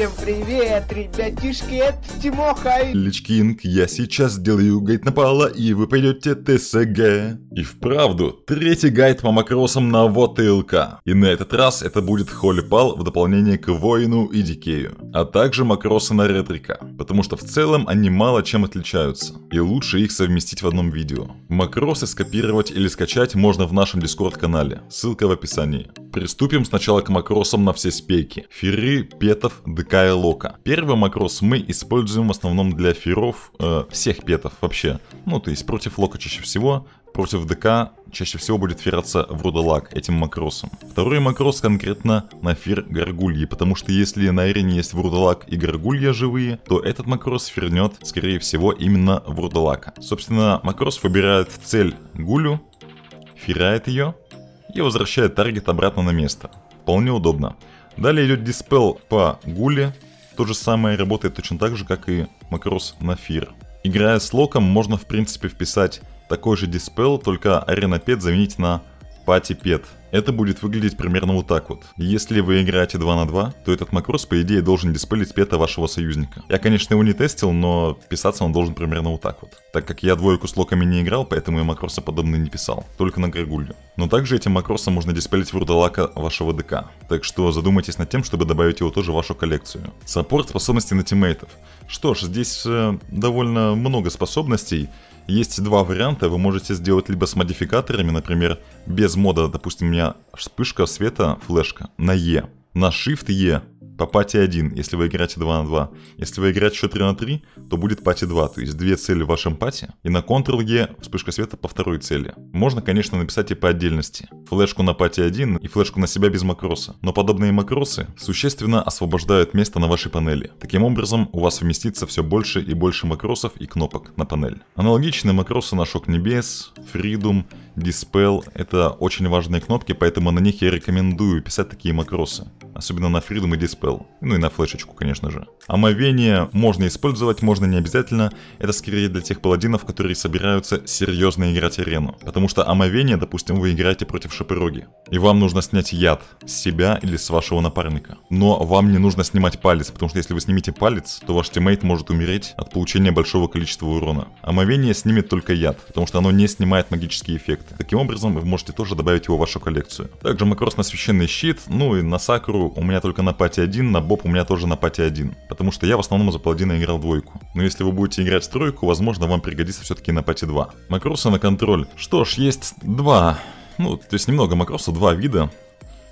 Всем привет, ребятишки, это Тимоха и... Личкинг, я сейчас сделаю гайд на Пала, и вы пойдете ТСГ. И вправду, третий гайд по макросам на ВОТЛК. И на этот раз это будет Холли Пал в дополнение к Воину и Дикею а также макросы на Ретрика, потому что в целом они мало чем отличаются, и лучше их совместить в одном видео. Макросы скопировать или скачать можно в нашем Дискорд-канале, ссылка в описании. Приступим сначала к макросам на все спеки. Феры, петов, ДК и лока. Первый макрос мы используем в основном для фиров, э, всех петов вообще. Ну, то есть против лока чаще всего, Против ДК чаще всего будет фераться Врудалак этим макросом. Второй макрос конкретно на фер Горгульи, потому что если на арене есть Врудалак и Гаргулья живые, то этот макрос фернет, скорее всего, именно Врудалака. Собственно, макрос выбирает цель Гулю, ферает ее и возвращает таргет обратно на место. Вполне удобно. Далее идет диспел по Гуле. То же самое работает точно так же, как и макрос на фир. Играя с локом, можно в принципе вписать такой же диспел, только ArenaPet заменить на PattyPet. Это будет выглядеть примерно вот так вот. Если вы играете 2 на 2, то этот макрос, по идее, должен диспелить пета вашего союзника. Я, конечно, его не тестил, но писаться он должен примерно вот так вот. Так как я двойку с локами не играл, поэтому я макроса подобные не писал, только на Грегулью. Но также этим макросом можно диспелить вурдалака вашего ДК. Так что задумайтесь над тем, чтобы добавить его тоже в вашу коллекцию. Саппорт способности на тиммейтов. Что ж, здесь э, довольно много способностей, есть два варианта, вы можете сделать либо с модификаторами, например, без мода, допустим, у меня вспышка света, флешка на E, на Shift E по пати 1, если вы играете 2 на 2. Если вы играете еще 3 на 3, то будет пати 2, то есть две цели в вашем пати. И на Ctrl-E вспышка света по второй цели. Можно, конечно, написать и типа по отдельности. Флешку на пати 1 и флешку на себя без макроса. Но подобные макросы существенно освобождают место на вашей панели. Таким образом, у вас вместится все больше и больше макросов и кнопок на панель. Аналогичные макросы на Shock Небес, Freedom, Dispel — это очень важные кнопки, поэтому на них я рекомендую писать такие макросы. Особенно на Freedom и Dispel. Ну и на флешечку, конечно же. Омовение можно использовать, можно не обязательно. Это скорее для тех паладинов, которые собираются серьезно играть арену. Потому что омовение, допустим, вы играете против шипероги. И вам нужно снять яд с себя или с вашего напарника. Но вам не нужно снимать палец, потому что если вы снимете палец, то ваш тиммейт может умереть от получения большого количества урона. Омовение снимет только яд, потому что оно не снимает магический эффект артефакты. Таким образом, вы можете тоже добавить его в вашу коллекцию. Также Макрос на священный щит, ну и на Сакру у меня только на пати 1, на Боб у меня тоже на пати 1. Потому что я в основном за паладина играл двойку. Но если вы будете играть в тройку, возможно вам пригодится все-таки на пати 2. Макросы на контроль. Что ж, есть два ну, то есть немного макроса, два вида.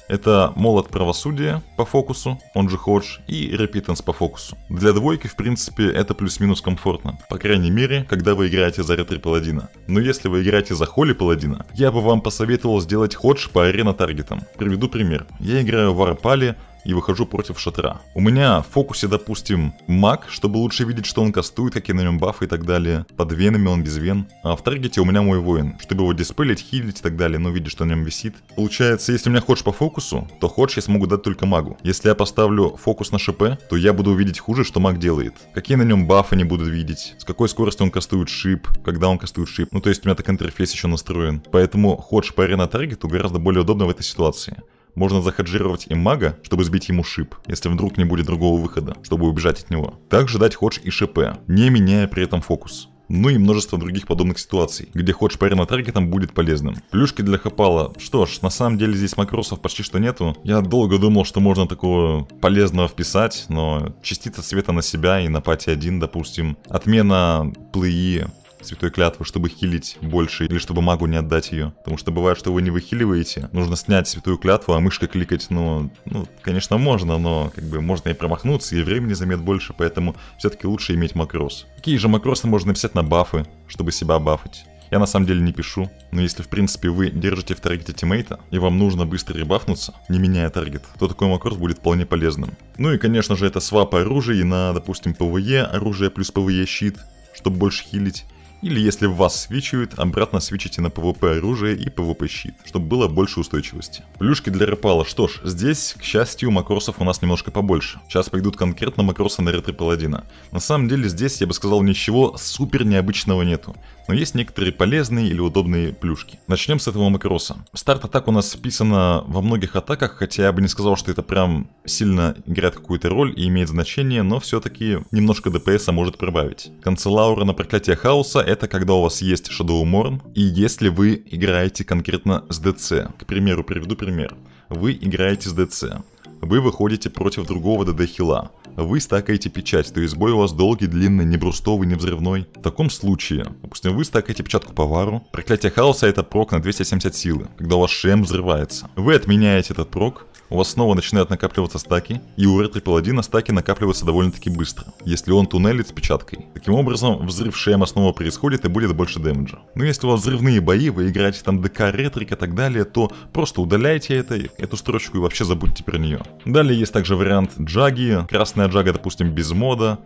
Это молот правосудия по фокусу, он же ходж, и Репитанс по фокусу. Для двойки, в принципе, это плюс-минус комфортно. По крайней мере, когда вы играете за ретро паладина. Но если вы играете за холли паладина, я бы вам посоветовал сделать ходж по арена таргетам. Приведу пример. Я играю в Арпале и выхожу против шатра. У меня в фокусе, допустим, маг, чтобы лучше видеть, что он кастует, какие на нем бафы и так далее. Под венами он без вен. А в таргете у меня мой воин, чтобы его диспелить, хилить и так далее, но видишь, что на нем висит. Получается, если у меня ходж по фокусу, то ходж я смогу дать только магу. Если я поставлю фокус на шп, то я буду видеть хуже, что маг делает. Какие на нем бафы не будут видеть, с какой скоростью он кастует шип, когда он кастует шип. Ну то есть у меня так интерфейс еще настроен. Поэтому ходж по арена таргету гораздо более удобно в этой ситуации. Можно захеджировать и мага, чтобы сбить ему шип, если вдруг не будет другого выхода, чтобы убежать от него. Также дать ходж и ШП, не меняя при этом фокус. Ну и множество других подобных ситуаций, где ходж парина таргетом будет полезным. Плюшки для хапала. Что ж, на самом деле здесь макросов почти что нету. Я долго думал, что можно такого полезного вписать, но частица света на себя и на пати 1, допустим. Отмена плеи, святой клятвы, чтобы хилить больше или чтобы магу не отдать ее. Потому что бывает, что вы не выхиливаете, нужно снять святую клятву, а мышкой кликать, ну, ну, конечно, можно, но как бы можно и промахнуться, и времени займет больше, поэтому все-таки лучше иметь макрос. Какие же макросы можно написать на бафы, чтобы себя бафать? Я на самом деле не пишу, но если в принципе вы держите в таргете тиммейта, и вам нужно быстро ребафнуться, не меняя таргет, то такой макрос будет вполне полезным. Ну и конечно же это свап оружий на, допустим, ПВЕ оружие плюс ПВЕ щит, чтобы больше хилить, или если в вас свечивают, обратно свечите на ПВП оружие и ПВП щит, чтобы было больше устойчивости. Плюшки для репала. Что ж, здесь, к счастью, макросов у нас немножко побольше. Сейчас пойдут конкретно макросы на ретро паладина. На самом деле здесь, я бы сказал, ничего супер необычного нету. Но есть некоторые полезные или удобные плюшки. Начнем с этого макроса. Старт-атак у нас списано а, во многих атаках, хотя я бы не сказал, что это прям сильно играет какую-то роль и имеет значение, но все-таки немножко ДПС может прибавить. Канцелаура на проклятие хаоса это когда у вас есть Shadowmorn, и если вы играете конкретно с DC. К примеру, приведу пример. Вы играете с DC. Вы выходите против другого ДД-хила. Вы стакаете печать, то есть бой у вас долгий, длинный, не брустовый, не взрывной. В таком случае, допустим, вы стакаете печатку по вару. Проклятие хаоса это прок на 270 силы, когда у вас ШМ взрывается. Вы отменяете этот прок, у вас снова начинают накапливаться стаки, и у ретро-паладина стаки накапливаются довольно-таки быстро, если он туннелит с печаткой. Таким образом, взрыв шлема снова происходит и будет больше дэмэджа. Но если у вас взрывные бои, вы играете там ДК, ретрик и так далее, то просто удаляйте это, эту строчку и вообще забудьте про нее. Далее есть также вариант джаги, красная джага, допустим, без мода,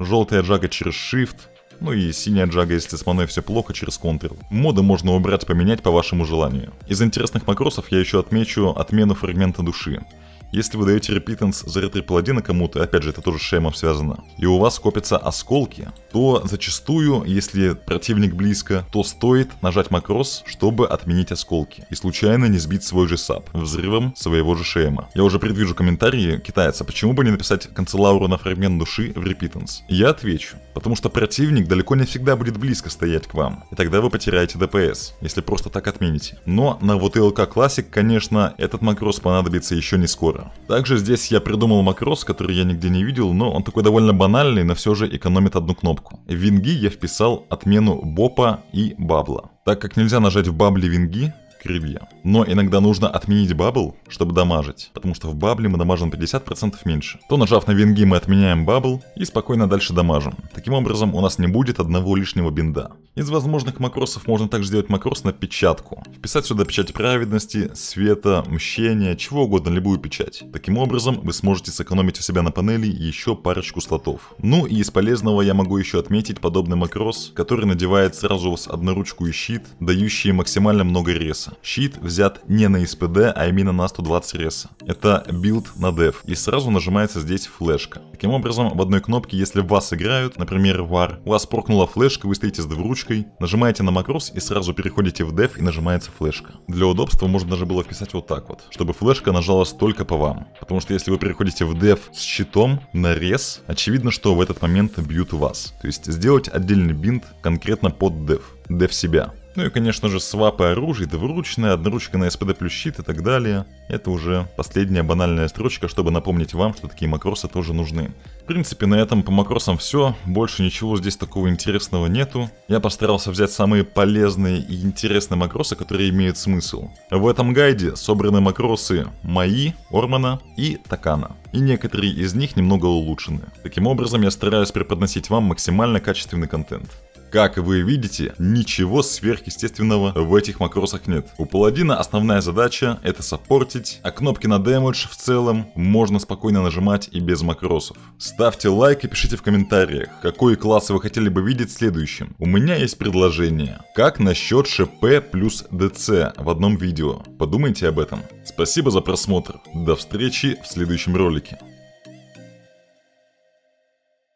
желтая джага через shift, ну и синяя джага, если с маны все плохо, через контр. Моды можно убрать, поменять по вашему желанию. Из интересных макросов я еще отмечу отмену фрагмента души. Если вы даете репитанс за ретрипл 1 а кому-то, опять же, это тоже с шеймом связано, и у вас копятся осколки, то зачастую, если противник близко, то стоит нажать макрос, чтобы отменить осколки, и случайно не сбить свой же саб взрывом своего же шейма. Я уже предвижу комментарии китайца, почему бы не написать канцелауру на фрагмент души в репитанс? Я отвечу, потому что противник далеко не всегда будет близко стоять к вам, и тогда вы потеряете ДПС, если просто так отмените. Но на вот ВТЛК классик, конечно, этот макрос понадобится еще не скоро. Также здесь я придумал макрос, который я нигде не видел, но он такой довольно банальный, но все же экономит одну кнопку. В винги я вписал отмену бопа и бабла. Так как нельзя нажать в бабле винги, крылья. Но иногда нужно отменить бабл, чтобы дамажить, потому что в бабле мы дамажим 50% меньше. То нажав на винги мы отменяем бабл и спокойно дальше дамажим. Таким образом у нас не будет одного лишнего бинда. Из возможных макросов можно также сделать макрос на печатку. Вписать сюда печать праведности, света, мщения, чего угодно, любую печать. Таким образом вы сможете сэкономить у себя на панели еще парочку слотов. Ну и из полезного я могу еще отметить подобный макрос, который надевает сразу у вас одноручку и щит, дающие максимально много реса. Щит взят не на СПД, а именно на 120 реса. Это билд на деф. И сразу нажимается здесь флешка. Таким образом, в одной кнопке, если в вас играют, например, вар, у вас прокнула флешка, вы стоите с двуручкой, нажимаете на макрос и сразу переходите в деф и нажимается флешка. Для удобства можно даже было вписать вот так вот, чтобы флешка нажалась только по вам. Потому что если вы переходите в деф с щитом на рез, очевидно, что в этот момент бьют вас. То есть сделать отдельный бинт конкретно под деф. Деф себя. Ну и, конечно же, свапы оружия, двуручная, одноручка на СПД плюс щит и так далее. Это уже последняя банальная строчка, чтобы напомнить вам, что такие макросы тоже нужны. В принципе, на этом по макросам все. Больше ничего здесь такого интересного нету. Я постарался взять самые полезные и интересные макросы, которые имеют смысл. В этом гайде собраны макросы мои, Ормана и Такана. И некоторые из них немного улучшены. Таким образом, я стараюсь преподносить вам максимально качественный контент. Как вы видите, ничего сверхъестественного в этих макросах нет. У паладина основная задача это саппортить, а кнопки на дэмэдж в целом можно спокойно нажимать и без макросов. Ставьте лайк и пишите в комментариях, какой класс вы хотели бы видеть следующим. У меня есть предложение. Как насчет ШП плюс ДЦ в одном видео? Подумайте об этом. Спасибо за просмотр. До встречи в следующем ролике.